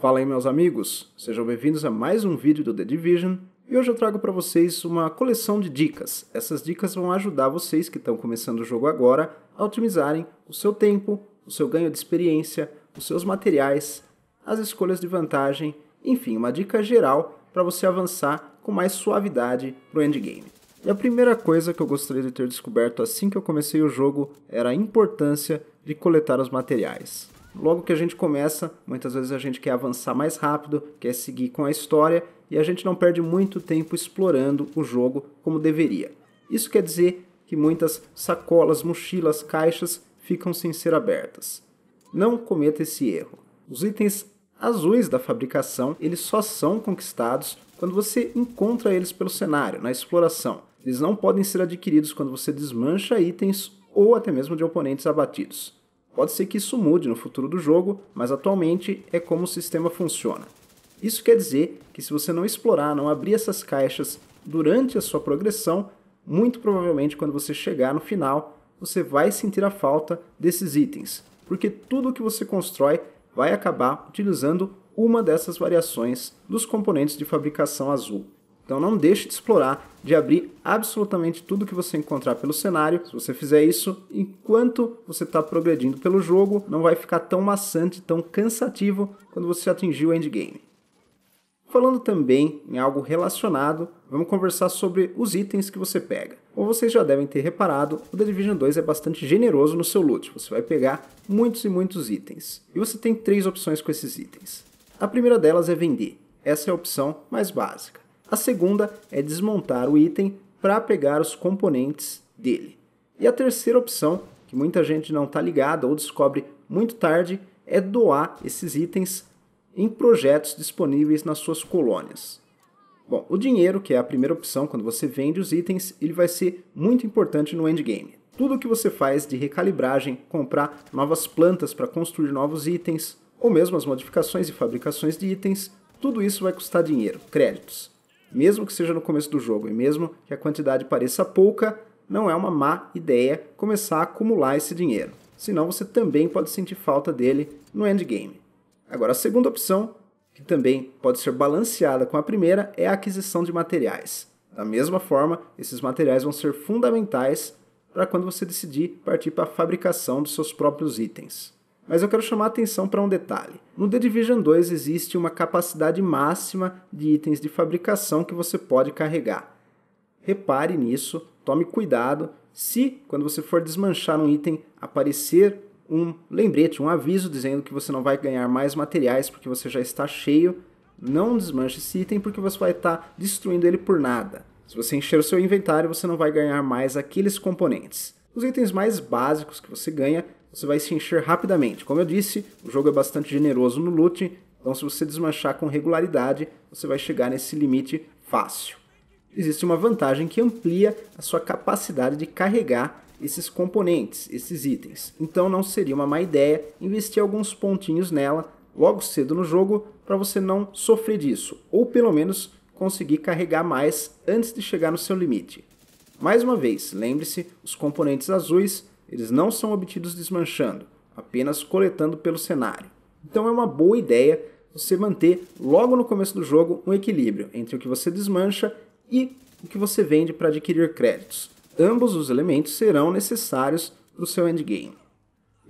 Fala aí, meus amigos! Sejam bem-vindos a mais um vídeo do The Division e hoje eu trago para vocês uma coleção de dicas. Essas dicas vão ajudar vocês que estão começando o jogo agora a otimizarem o seu tempo, o seu ganho de experiência, os seus materiais, as escolhas de vantagem, enfim, uma dica geral para você avançar com mais suavidade o endgame. E a primeira coisa que eu gostaria de ter descoberto assim que eu comecei o jogo era a importância de coletar os materiais. Logo que a gente começa, muitas vezes a gente quer avançar mais rápido, quer seguir com a história e a gente não perde muito tempo explorando o jogo como deveria. Isso quer dizer que muitas sacolas, mochilas, caixas ficam sem ser abertas. Não cometa esse erro. Os itens azuis da fabricação, eles só são conquistados quando você encontra eles pelo cenário, na exploração. Eles não podem ser adquiridos quando você desmancha itens ou até mesmo de oponentes abatidos. Pode ser que isso mude no futuro do jogo, mas atualmente é como o sistema funciona. Isso quer dizer que se você não explorar, não abrir essas caixas durante a sua progressão, muito provavelmente quando você chegar no final, você vai sentir a falta desses itens, porque tudo que você constrói vai acabar utilizando uma dessas variações dos componentes de fabricação azul. Então não deixe de explorar, de abrir absolutamente tudo que você encontrar pelo cenário. Se você fizer isso, enquanto você está progredindo pelo jogo, não vai ficar tão maçante, tão cansativo quando você atingir o endgame. Falando também em algo relacionado, vamos conversar sobre os itens que você pega. Como vocês já devem ter reparado, o The Division 2 é bastante generoso no seu loot, você vai pegar muitos e muitos itens. E você tem três opções com esses itens. A primeira delas é vender, essa é a opção mais básica. A segunda é desmontar o item para pegar os componentes dele. E a terceira opção, que muita gente não está ligada ou descobre muito tarde, é doar esses itens em projetos disponíveis nas suas colônias. Bom, o dinheiro, que é a primeira opção quando você vende os itens, ele vai ser muito importante no endgame. Tudo o que você faz de recalibragem, comprar novas plantas para construir novos itens, ou mesmo as modificações e fabricações de itens, tudo isso vai custar dinheiro, créditos mesmo que seja no começo do jogo e mesmo que a quantidade pareça pouca, não é uma má ideia começar a acumular esse dinheiro, senão você também pode sentir falta dele no endgame. Agora, a segunda opção, que também pode ser balanceada com a primeira, é a aquisição de materiais. Da mesma forma, esses materiais vão ser fundamentais para quando você decidir partir para a fabricação dos seus próprios itens. Mas eu quero chamar a atenção para um detalhe. No The Division 2 existe uma capacidade máxima de itens de fabricação que você pode carregar. Repare nisso, tome cuidado. Se, quando você for desmanchar um item, aparecer um lembrete, um aviso dizendo que você não vai ganhar mais materiais porque você já está cheio, não desmanche esse item porque você vai estar destruindo ele por nada. Se você encher o seu inventário, você não vai ganhar mais aqueles componentes. Os itens mais básicos que você ganha você vai se encher rapidamente. Como eu disse, o jogo é bastante generoso no loot, então se você desmanchar com regularidade, você vai chegar nesse limite fácil. Existe uma vantagem que amplia a sua capacidade de carregar esses componentes, esses itens. Então não seria uma má ideia investir alguns pontinhos nela logo cedo no jogo para você não sofrer disso, ou pelo menos conseguir carregar mais antes de chegar no seu limite. Mais uma vez, lembre-se, os componentes azuis eles não são obtidos desmanchando, apenas coletando pelo cenário. Então é uma boa ideia você manter logo no começo do jogo um equilíbrio entre o que você desmancha e o que você vende para adquirir créditos. Ambos os elementos serão necessários para o seu endgame.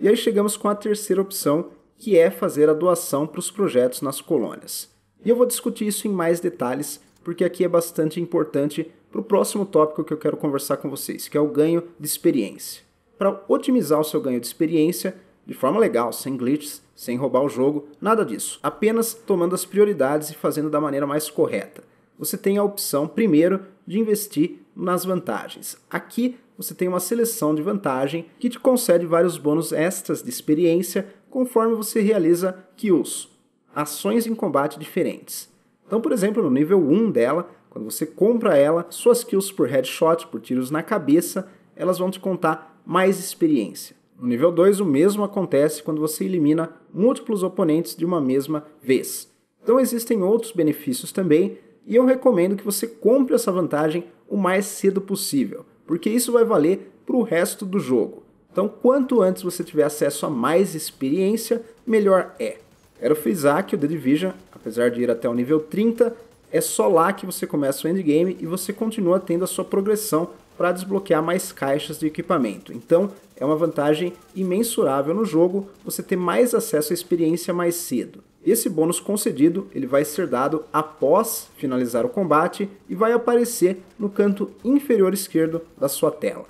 E aí chegamos com a terceira opção, que é fazer a doação para os projetos nas colônias. E eu vou discutir isso em mais detalhes, porque aqui é bastante importante para o próximo tópico que eu quero conversar com vocês, que é o ganho de experiência para otimizar o seu ganho de experiência de forma legal, sem glitches, sem roubar o jogo, nada disso. Apenas tomando as prioridades e fazendo da maneira mais correta. Você tem a opção, primeiro, de investir nas vantagens. Aqui você tem uma seleção de vantagem que te concede vários bônus extras de experiência conforme você realiza kills, ações em combate diferentes. Então, por exemplo, no nível 1 dela, quando você compra ela, suas kills por headshot, por tiros na cabeça, elas vão te contar mais experiência. No nível 2, o mesmo acontece quando você elimina múltiplos oponentes de uma mesma vez. Então existem outros benefícios também, e eu recomendo que você compre essa vantagem o mais cedo possível, porque isso vai valer para o resto do jogo. Então, quanto antes você tiver acesso a mais experiência, melhor é. Quero frisar que o The Division, apesar de ir até o nível 30, é só lá que você começa o endgame e você continua tendo a sua progressão para desbloquear mais caixas de equipamento. Então, é uma vantagem imensurável no jogo você ter mais acesso à experiência mais cedo. Esse bônus concedido ele vai ser dado após finalizar o combate e vai aparecer no canto inferior esquerdo da sua tela.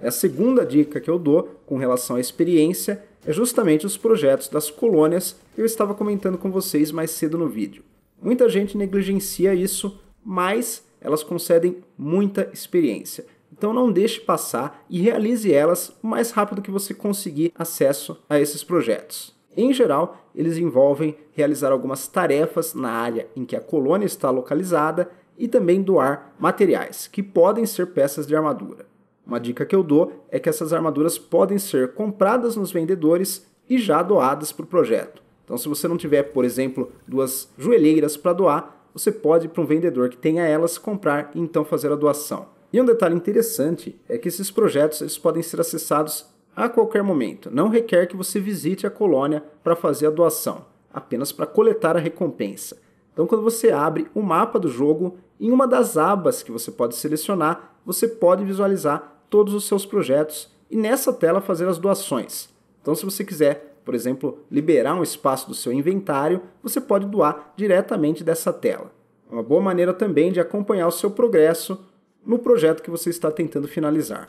A segunda dica que eu dou com relação à experiência é justamente os projetos das colônias que eu estava comentando com vocês mais cedo no vídeo. Muita gente negligencia isso, mas elas concedem muita experiência. Então não deixe passar e realize elas o mais rápido que você conseguir acesso a esses projetos. Em geral, eles envolvem realizar algumas tarefas na área em que a colônia está localizada e também doar materiais, que podem ser peças de armadura. Uma dica que eu dou é que essas armaduras podem ser compradas nos vendedores e já doadas para o projeto. Então, se você não tiver, por exemplo, duas joelheiras para doar, você pode para um vendedor que tenha elas comprar e então fazer a doação. E um detalhe interessante é que esses projetos eles podem ser acessados a qualquer momento. Não requer que você visite a colônia para fazer a doação, apenas para coletar a recompensa. Então, quando você abre o mapa do jogo, em uma das abas que você pode selecionar, você pode visualizar todos os seus projetos e nessa tela fazer as doações. Então, se você quiser por exemplo, liberar um espaço do seu inventário, você pode doar diretamente dessa tela. É uma boa maneira também de acompanhar o seu progresso no projeto que você está tentando finalizar.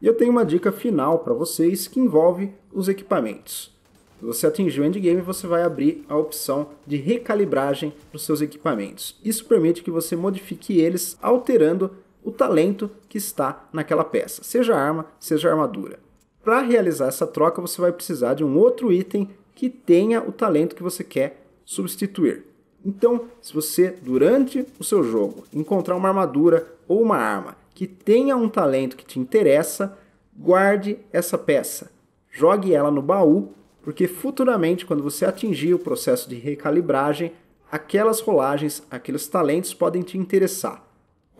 E eu tenho uma dica final para vocês que envolve os equipamentos. Se você atingir o endgame, você vai abrir a opção de recalibragem dos seus equipamentos. Isso permite que você modifique eles alterando o talento que está naquela peça, seja arma, seja armadura. Para realizar essa troca, você vai precisar de um outro item que tenha o talento que você quer substituir. Então, se você, durante o seu jogo, encontrar uma armadura ou uma arma que tenha um talento que te interessa, guarde essa peça. Jogue ela no baú, porque futuramente, quando você atingir o processo de recalibragem, aquelas rolagens, aqueles talentos podem te interessar.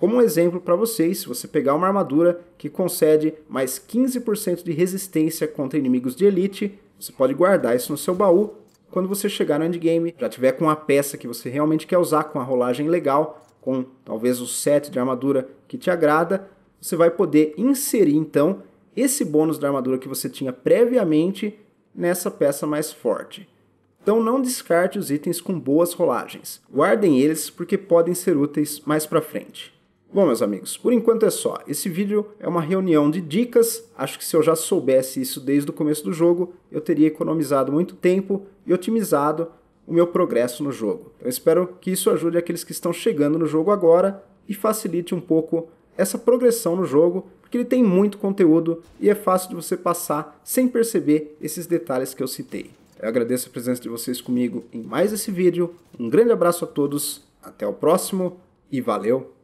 Como um exemplo para vocês, se você pegar uma armadura que concede mais 15% de resistência contra inimigos de elite, você pode guardar isso no seu baú. Quando você chegar no endgame, já tiver com a peça que você realmente quer usar, com a rolagem legal, com talvez o set de armadura que te agrada, você vai poder inserir então esse bônus da armadura que você tinha previamente nessa peça mais forte. Então não descarte os itens com boas rolagens. Guardem eles porque podem ser úteis mais para frente. Bom, meus amigos, por enquanto é só. Esse vídeo é uma reunião de dicas. Acho que se eu já soubesse isso desde o começo do jogo, eu teria economizado muito tempo e otimizado o meu progresso no jogo. Então, eu espero que isso ajude aqueles que estão chegando no jogo agora e facilite um pouco essa progressão no jogo, porque ele tem muito conteúdo e é fácil de você passar sem perceber esses detalhes que eu citei. Eu agradeço a presença de vocês comigo em mais esse vídeo. Um grande abraço a todos, até o próximo e valeu!